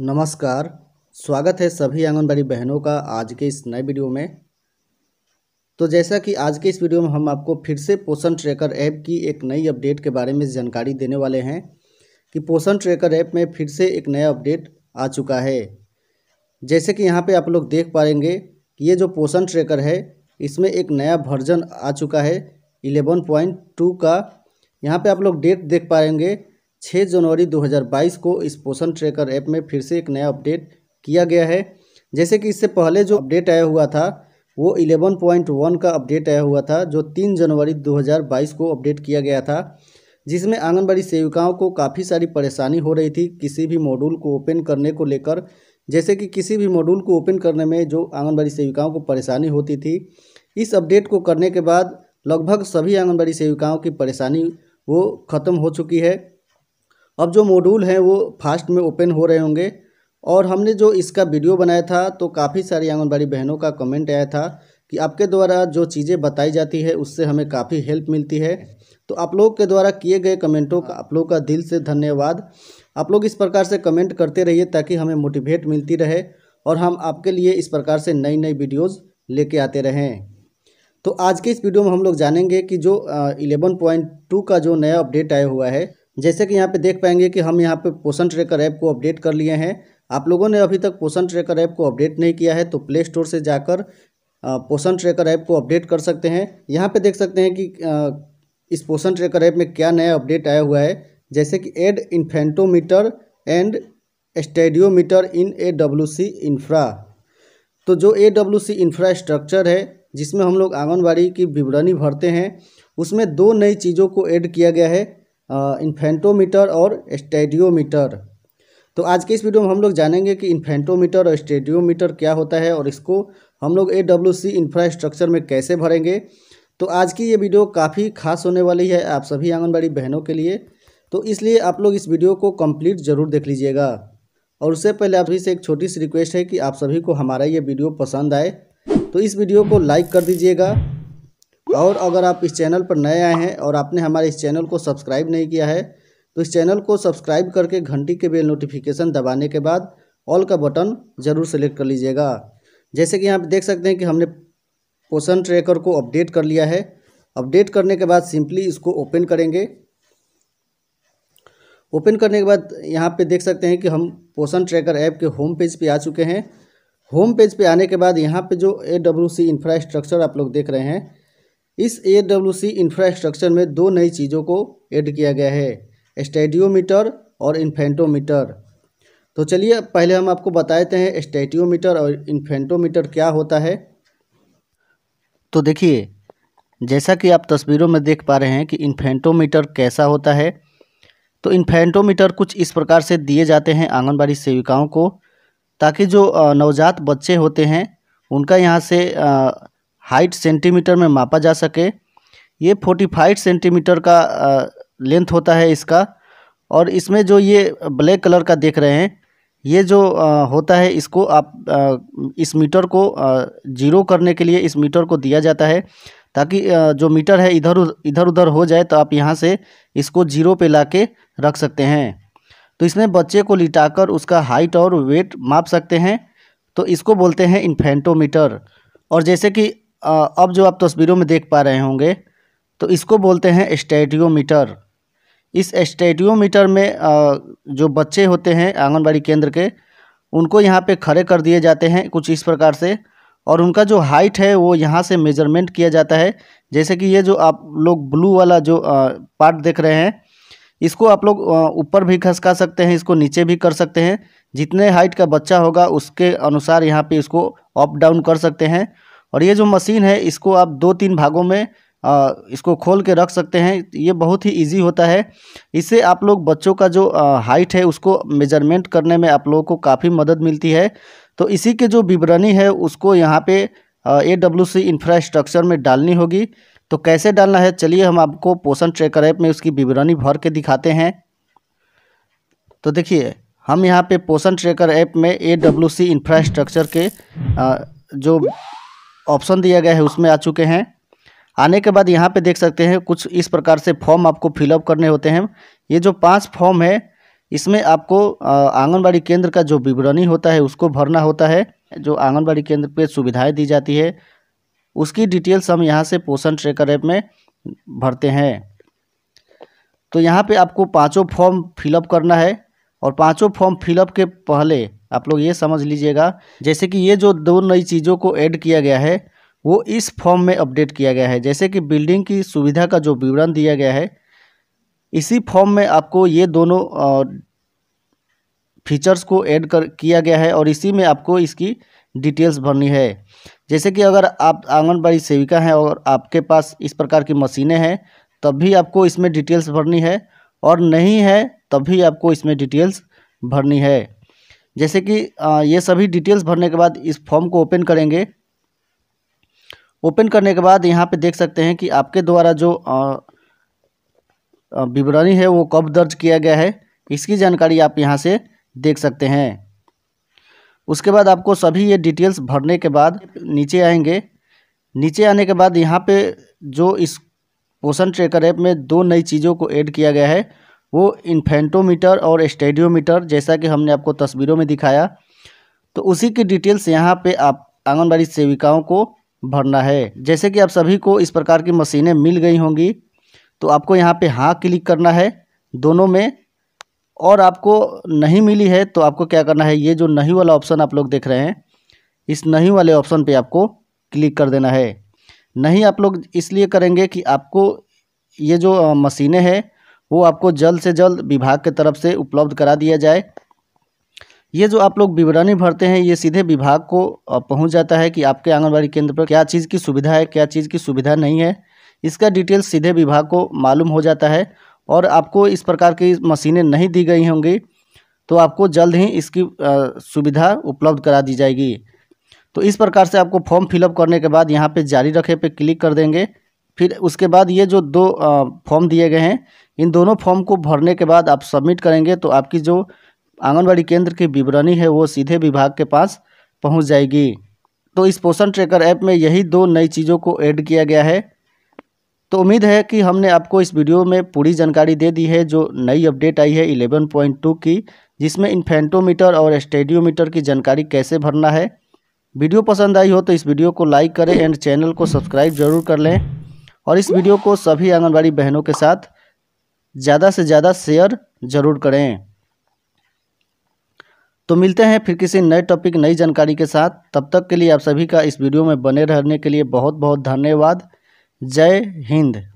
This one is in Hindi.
नमस्कार स्वागत है सभी आंगनबाड़ी बहनों का आज के इस नए वीडियो में तो जैसा कि आज के इस वीडियो में हम आपको फिर से पोषण ट्रैकर ऐप की एक नई अपडेट के बारे में जानकारी देने वाले हैं कि पोषण ट्रैकर ऐप में फिर से एक नया अपडेट आ चुका है जैसे कि यहाँ पे आप लोग देख पाएंगे कि ये जो पोषण ट्रैकर है इसमें एक नया वर्जन आ चुका है इलेवन का यहाँ पर आप लोग डेट देख पाएंगे 6 जनवरी 2022 को इस पोषण ट्रैकर ऐप में फिर से एक नया अपडेट किया गया है जैसे कि इससे पहले जो अपडेट आया हुआ था वो 11.1 का अपडेट आया हुआ था जो 3 जनवरी 2022 को अपडेट किया गया था जिसमें आंगनबाड़ी सेविकाओं को काफ़ी सारी परेशानी हो रही थी किसी भी मॉड्यूल को ओपन करने को लेकर जैसे कि किसी भी मॉड्यूल को ओपन करने में जो आंगनबाड़ी सेविकाओं को परेशानी होती थी इस अपडेट को करने के बाद लगभग सभी आंगनबाड़ी सेविकाओं की परेशानी वो ख़त्म हो चुकी है अब जो मॉड्यूल हैं वो फास्ट में ओपन हो रहे होंगे और हमने जो इसका वीडियो बनाया था तो काफ़ी सारी आंगनबाड़ी बहनों का कमेंट आया था कि आपके द्वारा जो चीज़ें बताई जाती है उससे हमें काफ़ी हेल्प मिलती है तो आप लोग के द्वारा किए गए कमेंटों का आप लोग का दिल से धन्यवाद आप लोग इस प्रकार से कमेंट करते रहिए ताकि हमें मोटिवेट मिलती रहे और हम आपके लिए इस प्रकार से नई नई वीडियोज़ लेके आते रहें तो आज के इस वीडियो में हम लोग जानेंगे कि जो इलेवन पॉइंट टू का जो नया अपडेट आया हुआ है जैसे कि यहाँ पे देख पाएंगे कि हम यहाँ पे पोषण ट्रेकर ऐप को अपडेट कर लिए हैं आप लोगों ने अभी तक पोषण ट्रेकर ऐप को अपडेट नहीं किया है तो प्ले स्टोर से जाकर पोषण ट्रेकर ऐप को अपडेट कर सकते हैं यहाँ पे देख सकते हैं कि इस पोषण ट्रेकर ऐप में क्या नया अपडेट आया हुआ है जैसे कि एड infantometer and stadiometer in A W C infra तो जो ए डब्ल्यू सी इंफ्रास्ट्रक्चर है जिसमें हम लोग आंगनबाड़ी की विवरणी भरते हैं उसमें दो नई चीज़ों को ऐड किया गया है इन्फेंटोमीटर और स्टेडियोमीटर तो आज के इस वीडियो में हम लोग जानेंगे कि इन्फेंटोमीटर और स्टेडियोमीटर क्या होता है और इसको हम लोग ए डब्ल्यू सी इंफ्रास्ट्रक्चर में कैसे भरेंगे तो आज की ये वीडियो काफ़ी खास होने वाली है आप सभी आंगनबाड़ी बहनों के लिए तो इसलिए आप लोग इस वीडियो को कंप्लीट ज़रूर देख लीजिएगा और उससे पहले आप सभी से एक छोटी सी रिक्वेस्ट है कि आप सभी को हमारा ये वीडियो पसंद आए तो इस वीडियो को लाइक कर दीजिएगा और अगर आप इस चैनल पर नए आए हैं और आपने हमारे इस चैनल को सब्सक्राइब नहीं किया है तो इस चैनल को सब्सक्राइब करके घंटी के बेल नोटिफिकेशन दबाने के बाद ऑल का बटन ज़रूर सेलेक्ट कर लीजिएगा जैसे कि यहाँ पर देख सकते हैं कि हमने पोषण ट्रैकर को अपडेट कर लिया है अपडेट करने के बाद सिंपली इसको ओपन करेंगे ओपन करने के बाद यहाँ पे देख सकते हैं कि हम पोषण ट्रैकर ऐप के होम पेज पे आ चुके हैं होम पेज पे आने के बाद यहाँ पे जो ए डब्ल्यू सी इंफ्रास्ट्रक्चर आप लोग देख रहे हैं इस ए इंफ्रास्ट्रक्चर में दो नई चीज़ों को ऐड किया गया है स्टेडियोमीटर और इन्फेंटोमीटर तो चलिए पहले हम आपको बता देते हैं स्टेटियोमीटर और इन्फेंटोमीटर क्या होता है तो देखिए जैसा कि आप तस्वीरों में देख पा रहे हैं कि इन्फेंटोमीटर कैसा होता है तो इन्फेंटोमीटर कुछ इस प्रकार से दिए जाते हैं आंगनबाड़ी सेविकाओं को ताकि जो नवजात बच्चे होते हैं उनका यहाँ से हाइट सेंटीमीटर में मापा जा सके ये फोर्टी फाइव सेंटीमीटर का लेंथ होता है इसका और इसमें जो ये ब्लैक कलर का देख रहे हैं ये जो होता है इसको आप इस मीटर को जीरो करने के लिए इस मीटर को दिया जाता है ताकि जो मीटर है इधर इधर उधर हो जाए तो आप यहाँ से इसको जीरो पे ला के रख सकते हैं तो इसमें बच्चे को लिटाकर उसका हाइट और वेट माप सकते हैं तो इसको बोलते हैं इन्फेंटोमीटर और जैसे कि अब जो आप तस्वीरों में देख पा रहे होंगे तो इसको बोलते हैं स्टेडियोमीटर इस स्टेडियोमीटर में जो बच्चे होते हैं आंगनबाड़ी केंद्र के उनको यहाँ पे खड़े कर दिए जाते हैं कुछ इस प्रकार से और उनका जो हाइट है वो यहाँ से मेजरमेंट किया जाता है जैसे कि ये जो आप लोग ब्लू वाला जो पार्ट देख रहे हैं इसको आप लोग ऊपर भी खसका सकते हैं इसको नीचे भी कर सकते हैं जितने हाइट का बच्चा होगा उसके अनुसार यहाँ पे इसको अप डाउन कर सकते हैं और ये जो मशीन है इसको आप दो तीन भागों में आ, इसको खोल के रख सकते हैं ये बहुत ही इजी होता है इससे आप लोग बच्चों का जो हाइट है उसको मेजरमेंट करने में आप लोगों को काफ़ी मदद मिलती है तो इसी के जो विवरणी है उसको यहाँ पे ए डब्ल्यू सी इंफ्रास्ट्रक्चर में डालनी होगी तो कैसे डालना है चलिए हम आपको पोषण ट्रैकर ऐप में उसकी विवरणी भर के दिखाते हैं तो देखिए हम यहाँ पर पोषण ट्रेकर ऐप में ए डब्ल्यू सी इंफ्रास्ट्रक्चर के आ, जो ऑप्शन दिया गया है उसमें आ चुके हैं आने के बाद यहाँ पे देख सकते हैं कुछ इस प्रकार से फॉर्म आपको फिलअप करने होते हैं ये जो पांच फॉर्म है इसमें आपको आंगनबाड़ी केंद्र का जो विवरणी होता है उसको भरना होता है जो आंगनबाड़ी केंद्र पे सुविधाएं दी जाती है उसकी डिटेल्स हम यहाँ से पोषण ट्रेकर ऐप में भरते हैं तो यहाँ पर आपको पाँचों फॉर्म फिलअप करना है और पांचों फॉर्म फिलअप के पहले आप लोग ये समझ लीजिएगा जैसे कि ये जो दो नई चीज़ों को ऐड किया गया है वो इस फॉर्म में अपडेट किया गया है जैसे कि बिल्डिंग की सुविधा का जो विवरण दिया गया है इसी फॉर्म में आपको ये दोनों फीचर्स को ऐड कर किया गया है और इसी में आपको इसकी डिटेल्स भरनी है जैसे कि अगर आप आंगनबाड़ी सेविका हैं और आपके पास इस प्रकार की मशीनें हैं तब भी आपको इसमें डिटेल्स भरनी है और नहीं है तभी आपको इसमें डिटेल्स भरनी है जैसे कि ये सभी डिटेल्स भरने के बाद इस फॉर्म को ओपन करेंगे ओपन करने के बाद यहाँ पे देख सकते हैं कि आपके द्वारा जो विवरणी है वो कब दर्ज किया गया है इसकी जानकारी आप यहाँ से देख सकते हैं उसके बाद आपको सभी ये डिटेल्स भरने के बाद नीचे आएंगे नीचे आने के बाद यहाँ पे जो इस पोषण ट्रेकर ऐप में दो नई चीज़ों को ऐड किया गया है वो इन्फेंटोमीटर और स्टेडियोमीटर जैसा कि हमने आपको तस्वीरों में दिखाया तो उसी की डिटेल्स यहाँ पे आप आंगनबाड़ी सेविकाओं को भरना है जैसे कि आप सभी को इस प्रकार की मशीनें मिल गई होंगी तो आपको यहाँ पे हाँ क्लिक करना है दोनों में और आपको नहीं मिली है तो आपको क्या करना है ये जो नहीं वाला ऑप्शन आप लोग देख रहे हैं इस नहीं वाले ऑप्शन पर आपको क्लिक कर देना है नहीं आप लोग इसलिए करेंगे कि आपको ये जो मशीनें हैं वो आपको जल्द से जल्द विभाग के तरफ से उपलब्ध करा दिया जाए ये जो आप लोग विवरणी भरते हैं ये सीधे विभाग को पहुंच जाता है कि आपके आंगनबाड़ी केंद्र पर क्या चीज़ की सुविधा है क्या चीज़ की सुविधा नहीं है इसका डिटेल सीधे विभाग को मालूम हो जाता है और आपको इस प्रकार की मशीनें नहीं दी गई होंगी तो आपको जल्द ही इसकी सुविधा उपलब्ध करा दी जाएगी तो इस प्रकार से आपको फॉर्म फिलअप करने के बाद यहाँ पे जारी रखे पे क्लिक कर देंगे फिर उसके बाद ये जो दो फॉर्म दिए गए हैं इन दोनों फॉर्म को भरने के बाद आप सबमिट करेंगे तो आपकी जो आंगनबाड़ी केंद्र की विवरणी है वो सीधे विभाग के पास पहुँच जाएगी तो इस पोषण ट्रैकर ऐप में यही दो नई चीज़ों को ऐड किया गया है तो उम्मीद है कि हमने आपको इस वीडियो में पूरी जानकारी दे दी है जो नई अपडेट आई है 11.2 की जिसमें इन्फेंटोमीटर और स्टेडियोमीटर की जानकारी कैसे भरना है वीडियो पसंद आई हो तो इस वीडियो को लाइक करें एंड चैनल को सब्सक्राइब जरूर कर लें और इस वीडियो को सभी आंगनबाड़ी बहनों के साथ ज़्यादा से ज़्यादा शेयर जरूर करें तो मिलते हैं फिर किसी नए टॉपिक नई जानकारी के साथ तब तक के लिए आप सभी का इस वीडियो में बने रहने के लिए बहुत बहुत धन्यवाद जय हिंद